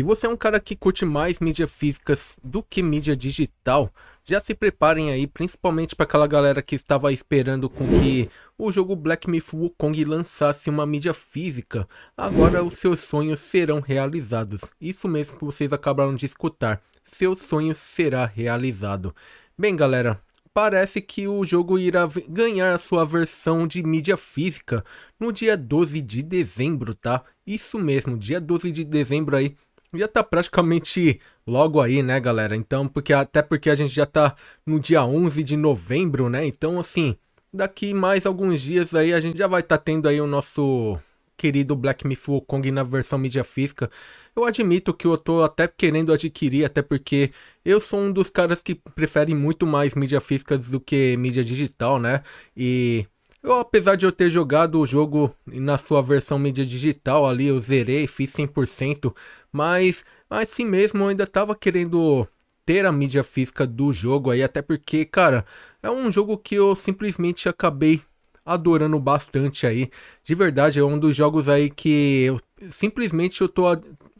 Se você é um cara que curte mais mídias físicas do que mídia digital, já se preparem aí, principalmente para aquela galera que estava esperando com que o jogo Black Myth Wukong lançasse uma mídia física. Agora os seus sonhos serão realizados. Isso mesmo que vocês acabaram de escutar. Seu sonho será realizado. Bem, galera, parece que o jogo irá ganhar a sua versão de mídia física no dia 12 de dezembro, tá? Isso mesmo, dia 12 de dezembro aí já tá praticamente logo aí, né, galera? Então, porque até porque a gente já tá no dia 11 de novembro, né? Então, assim, daqui mais alguns dias aí a gente já vai estar tá tendo aí o nosso querido Black Myth Wukong na versão mídia física. Eu admito que eu tô até querendo adquirir, até porque eu sou um dos caras que preferem muito mais mídia física do que mídia digital, né? E eu, apesar de eu ter jogado o jogo na sua versão mídia digital ali, eu zerei, fiz 100%, mas assim mesmo eu ainda tava querendo ter a mídia física do jogo aí, até porque, cara, é um jogo que eu simplesmente acabei adorando bastante aí. De verdade, é um dos jogos aí que eu, simplesmente eu tô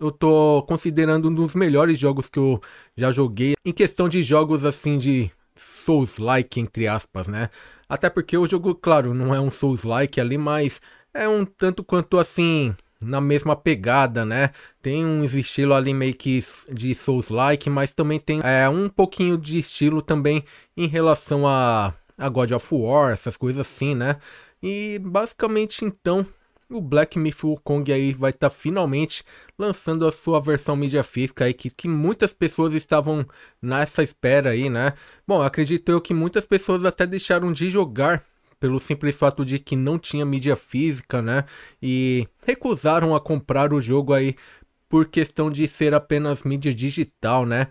eu tô considerando um dos melhores jogos que eu já joguei em questão de jogos assim de Souls-like entre aspas, né? Até porque o jogo, claro, não é um Souls-like ali, mas é um tanto quanto assim na mesma pegada, né? Tem um estilo ali meio que de Souls-like, mas também tem é, um pouquinho de estilo também em relação a, a God of War, essas coisas assim, né? E basicamente então o Black Myth Wukong aí vai estar tá finalmente lançando a sua versão mídia física aí, que, que muitas pessoas estavam nessa espera aí, né? Bom, acredito eu que muitas pessoas até deixaram de jogar pelo simples fato de que não tinha mídia física, né? E recusaram a comprar o jogo aí por questão de ser apenas mídia digital, né?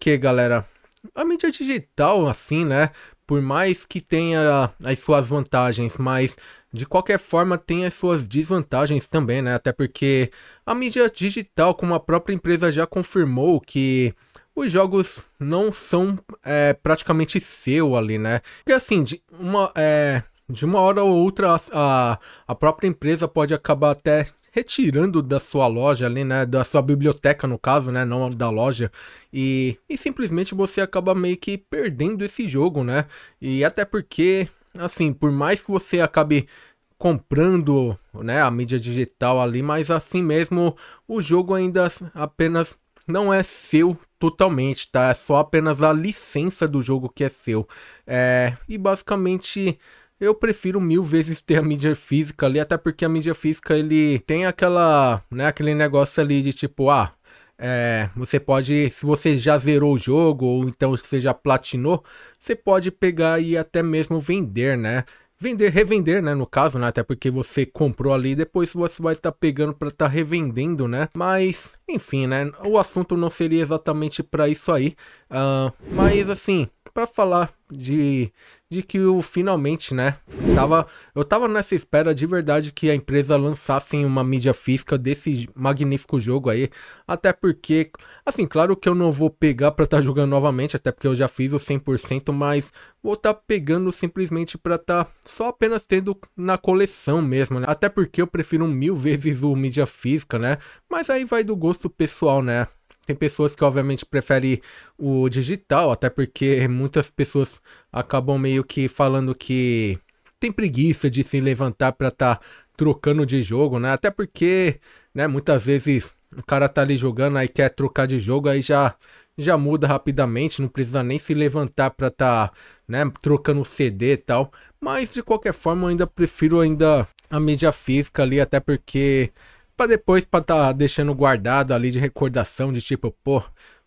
que, galera, a mídia digital, assim, né? por mais que tenha as suas vantagens, mas de qualquer forma tem as suas desvantagens também, né? Até porque a mídia digital, como a própria empresa já confirmou, que os jogos não são é, praticamente seu ali, né? Porque assim, de uma, é, de uma hora ou outra a, a própria empresa pode acabar até retirando da sua loja ali, né, da sua biblioteca no caso, né, não da loja, e, e simplesmente você acaba meio que perdendo esse jogo, né, e até porque, assim, por mais que você acabe comprando, né, a mídia digital ali, mas assim mesmo o jogo ainda apenas não é seu totalmente, tá, é só apenas a licença do jogo que é seu, é, e basicamente... Eu prefiro mil vezes ter a mídia física ali, até porque a mídia física ele tem aquela, né, aquele negócio ali de tipo, ah, é, você pode, se você já zerou o jogo ou então você já platinou, você pode pegar e até mesmo vender, né? Vender, revender, né? No caso, né? Até porque você comprou ali e depois você vai estar tá pegando para estar tá revendendo, né? Mas, enfim, né? O assunto não seria exatamente para isso aí. Uh, mas, assim, para falar de de que o finalmente, né, tava, eu tava nessa espera de verdade que a empresa lançasse uma mídia física desse magnífico jogo aí, até porque, assim, claro que eu não vou pegar para estar tá jogando novamente, até porque eu já fiz o 100%, mas vou estar tá pegando simplesmente para estar tá só apenas tendo na coleção mesmo, né? até porque eu prefiro mil vezes o mídia física, né, mas aí vai do gosto pessoal, né, tem pessoas que obviamente preferem o digital, até porque muitas pessoas acabam meio que falando que tem preguiça de se levantar para estar tá trocando de jogo, né? Até porque, né, muitas vezes o cara tá ali jogando aí quer trocar de jogo, aí já já muda rapidamente, não precisa nem se levantar para tá, né, trocando CD e tal. Mas de qualquer forma, eu ainda prefiro ainda a mídia física ali, até porque para depois para tá deixando guardado ali de recordação de tipo, pô,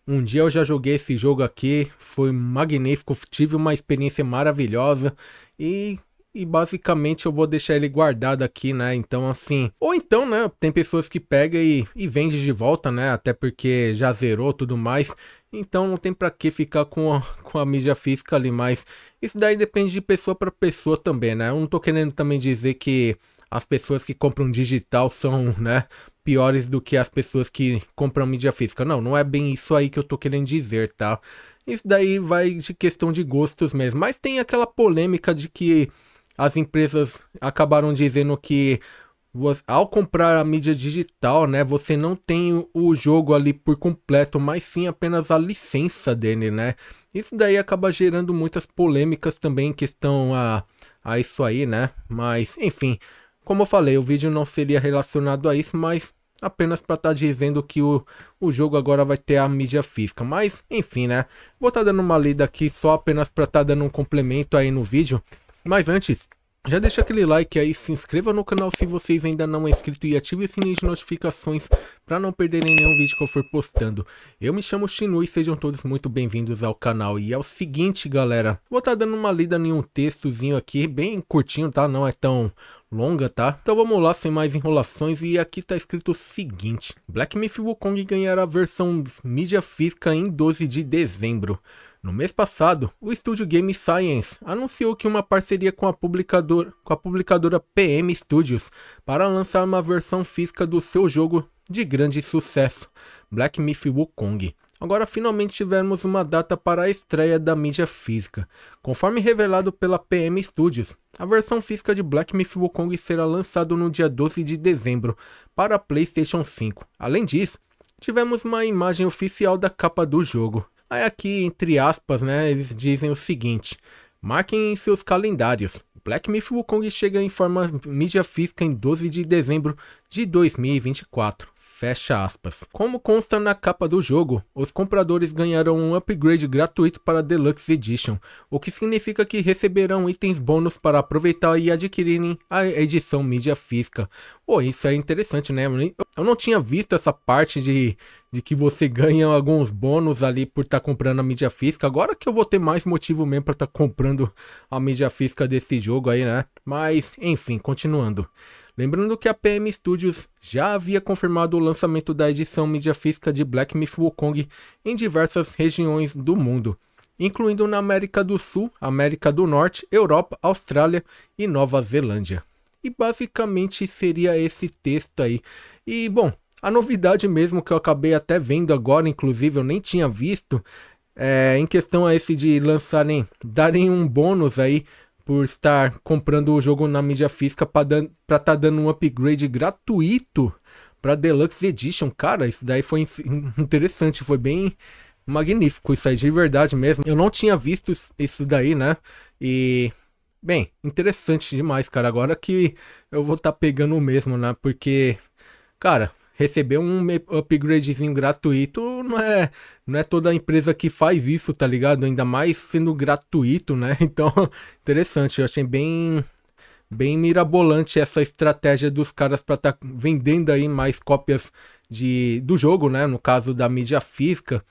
um dia eu já joguei esse jogo aqui, foi magnífico, tive uma experiência maravilhosa e e basicamente eu vou deixar ele guardado aqui, né? Então, assim. Ou então, né? Tem pessoas que pega e, e vende de volta, né? Até porque já zerou tudo mais. Então não tem para que ficar com a, com a mídia física ali, mas isso daí depende de pessoa para pessoa também, né? Eu não tô querendo também dizer que as pessoas que compram digital são, né, piores do que as pessoas que compram mídia física. Não, não é bem isso aí que eu tô querendo dizer, tá? Isso daí vai de questão de gostos mesmo. Mas tem aquela polêmica de que as empresas acabaram dizendo que ao comprar a mídia digital, né, você não tem o jogo ali por completo, mas sim apenas a licença dele, né? Isso daí acaba gerando muitas polêmicas também em questão a, a isso aí, né? Mas, enfim, como eu falei, o vídeo não seria relacionado a isso, mas apenas para estar tá dizendo que o, o jogo agora vai ter a mídia física. Mas, enfim, né? Vou estar tá dando uma lida aqui só apenas para estar tá dando um complemento aí no vídeo. Mas antes, já deixa aquele like aí, se inscreva no canal se vocês ainda não é inscrito e ative o sininho de notificações para não perderem nenhum vídeo que eu for postando. Eu me chamo Shinu e sejam todos muito bem-vindos ao canal. E é o seguinte, galera, vou estar tá dando uma lida em um textozinho aqui, bem curtinho, tá? Não é tão longa, tá? Então vamos lá, sem mais enrolações, e aqui tá escrito o seguinte. Black Myth Wukong ganhará a versão mídia física em 12 de dezembro. No mês passado, o estúdio Game Science anunciou que uma parceria com a, publicador, com a publicadora PM Studios para lançar uma versão física do seu jogo de grande sucesso, Black Myth Wukong. Agora finalmente tivemos uma data para a estreia da mídia física. Conforme revelado pela PM Studios, a versão física de Black Myth Wukong será lançada no dia 12 de dezembro para PlayStation 5. Além disso, tivemos uma imagem oficial da capa do jogo. Aí aqui, entre aspas, né, eles dizem o seguinte: marquem seus calendários. Black Myth Wukong chega em forma mídia física em 12 de dezembro de 2024. Fecha aspas. Como consta na capa do jogo, os compradores ganharão um upgrade gratuito para a Deluxe Edition, o que significa que receberão itens bônus para aproveitar e adquirirem a edição mídia física. Pô, isso é interessante, né? Eu não tinha visto essa parte de, de que você ganha alguns bônus ali por estar tá comprando a mídia física. Agora que eu vou ter mais motivo mesmo para estar tá comprando a mídia física desse jogo aí, né? Mas, enfim, continuando. Lembrando que a PM Studios já havia confirmado o lançamento da edição mídia física de Black Myth Wukong em diversas regiões do mundo, incluindo na América do Sul, América do Norte, Europa, Austrália e Nova Zelândia. E basicamente seria esse texto aí. E bom, a novidade mesmo que eu acabei até vendo agora, inclusive eu nem tinha visto, é, em questão a esse de lançarem, darem um bônus aí por estar comprando o jogo na mídia física para estar tá dando um upgrade gratuito para Deluxe Edition. Cara, isso daí foi interessante, foi bem magnífico isso aí, de verdade mesmo. Eu não tinha visto isso daí, né? E bem, interessante demais, cara. Agora que eu vou estar tá pegando o mesmo, né? Porque cara, receber um upgradezinho gratuito não é, não é toda empresa que faz isso, tá ligado? Ainda mais sendo gratuito, né? Então, interessante, eu achei bem bem mirabolante essa estratégia dos caras para estar tá vendendo aí mais cópias de, do jogo, né? No caso da mídia física.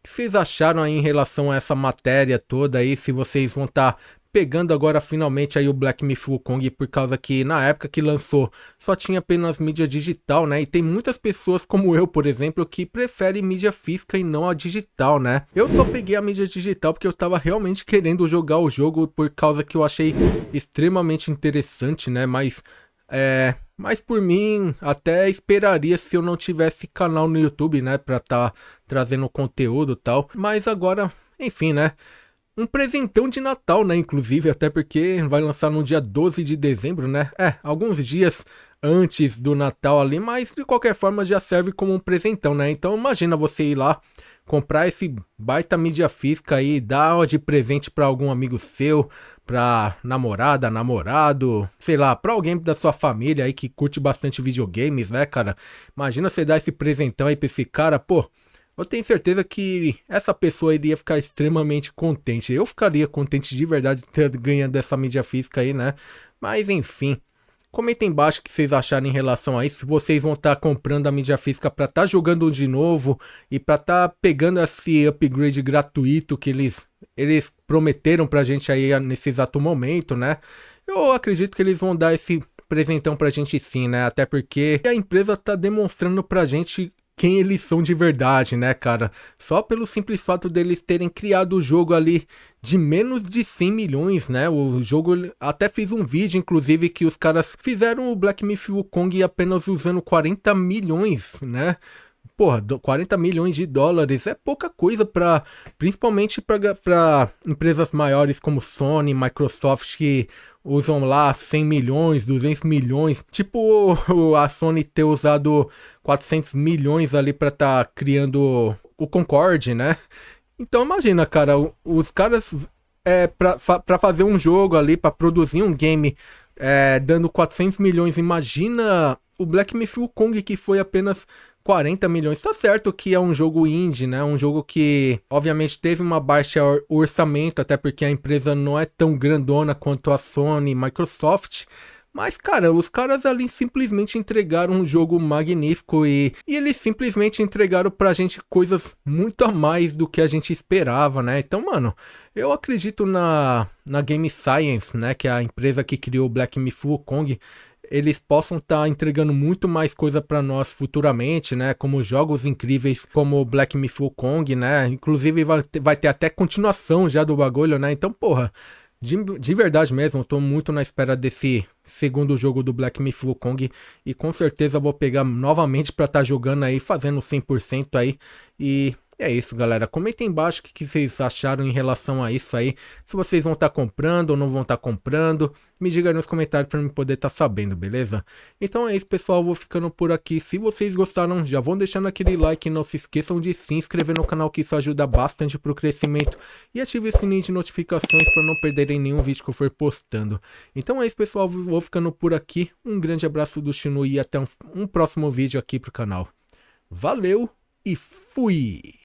O que vocês acharam aí em relação a essa matéria toda aí? Se vocês vão estar tá pegando agora finalmente aí o Black Myth Wukong, por causa que na época que lançou só tinha apenas mídia digital, né? E tem muitas pessoas como eu, por exemplo, que preferem mídia física e não a digital, né? Eu só peguei a mídia digital porque eu tava realmente querendo jogar o jogo por causa que eu achei extremamente interessante, né? Mas é, mas por mim, até esperaria se eu não tivesse canal no YouTube, né, para estar tá trazendo conteúdo e tal. Mas agora, enfim, né? um presentão de Natal, né? Inclusive, até porque vai lançar no dia 12 de dezembro, né? É, alguns dias antes do Natal ali, mas de qualquer forma já serve como um presentão, né? Então imagina você ir lá comprar esse baita mídia física aí, dar de presente para algum amigo seu, pra namorada, namorado, sei lá, pra alguém da sua família aí que curte bastante videogames, né, cara? Imagina você dar esse presentão aí pra esse cara, pô, eu tenho certeza que essa pessoa iria ficar extremamente contente. Eu ficaria contente de verdade de ter ganhado essa mídia física aí, né? Mas enfim. Comentem embaixo o que vocês acharam em relação a isso. Se vocês vão estar tá comprando a mídia física para estar tá jogando de novo e para estar tá pegando esse upgrade gratuito que eles, eles prometeram a gente aí nesse exato momento, né? Eu acredito que eles vão dar esse presentão para a gente sim, né? Até porque a empresa está demonstrando para a gente quem eles são de verdade, né, cara? Só pelo simples fato deles terem criado o jogo ali de menos de 100 milhões, né? O jogo até fiz um vídeo, inclusive, que os caras fizeram o Black Myth Wukong apenas usando 40 milhões, né? Porra, 40 milhões de dólares é pouca coisa para, principalmente para empresas maiores como Sony, Microsoft, que usam lá 100 milhões, 200 milhões, tipo a Sony ter usado 400 milhões ali para estar tá criando o Concorde, né? Então imagina, cara, os caras é para fazer um jogo ali, para produzir um game é, dando 400 milhões, imagina o Black Myth Kong que foi apenas 40 milhões. Tá certo que é um jogo indie, né? Um jogo que, obviamente, teve uma baixa orçamento, até porque a empresa não é tão grandona quanto a Sony e Microsoft. Mas, cara, os caras ali simplesmente entregaram um jogo magnífico e, e eles simplesmente entregaram pra gente coisas muito a mais do que a gente esperava, né? Então, mano, eu acredito na, na Game Science, né? Que é a empresa que criou Black Myth Kong eles possam estar tá entregando muito mais coisa para nós futuramente, né? Como jogos incríveis como Black Myth Kong, né? Inclusive vai ter, vai ter até continuação já do bagulho, né? Então, porra, de, de verdade mesmo, eu tô muito na espera desse segundo jogo do Black Myth Wukong e com certeza vou pegar novamente para estar tá jogando aí, fazendo 100% aí e é isso, galera. Comentem embaixo o que, que vocês acharam em relação a isso aí. Se vocês vão estar tá comprando ou não vão estar tá comprando. Me diga aí nos comentários para eu poder estar tá sabendo, beleza? Então é isso, pessoal. vou ficando por aqui. Se vocês gostaram, já vão deixando aquele like. Não se esqueçam de se inscrever no canal, que isso ajuda bastante para o crescimento. E ative o sininho de notificações para não perderem nenhum vídeo que eu for postando. Então é isso, pessoal. vou ficando por aqui. Um grande abraço do Chino e até um, um próximo vídeo aqui para o canal. Valeu e fui!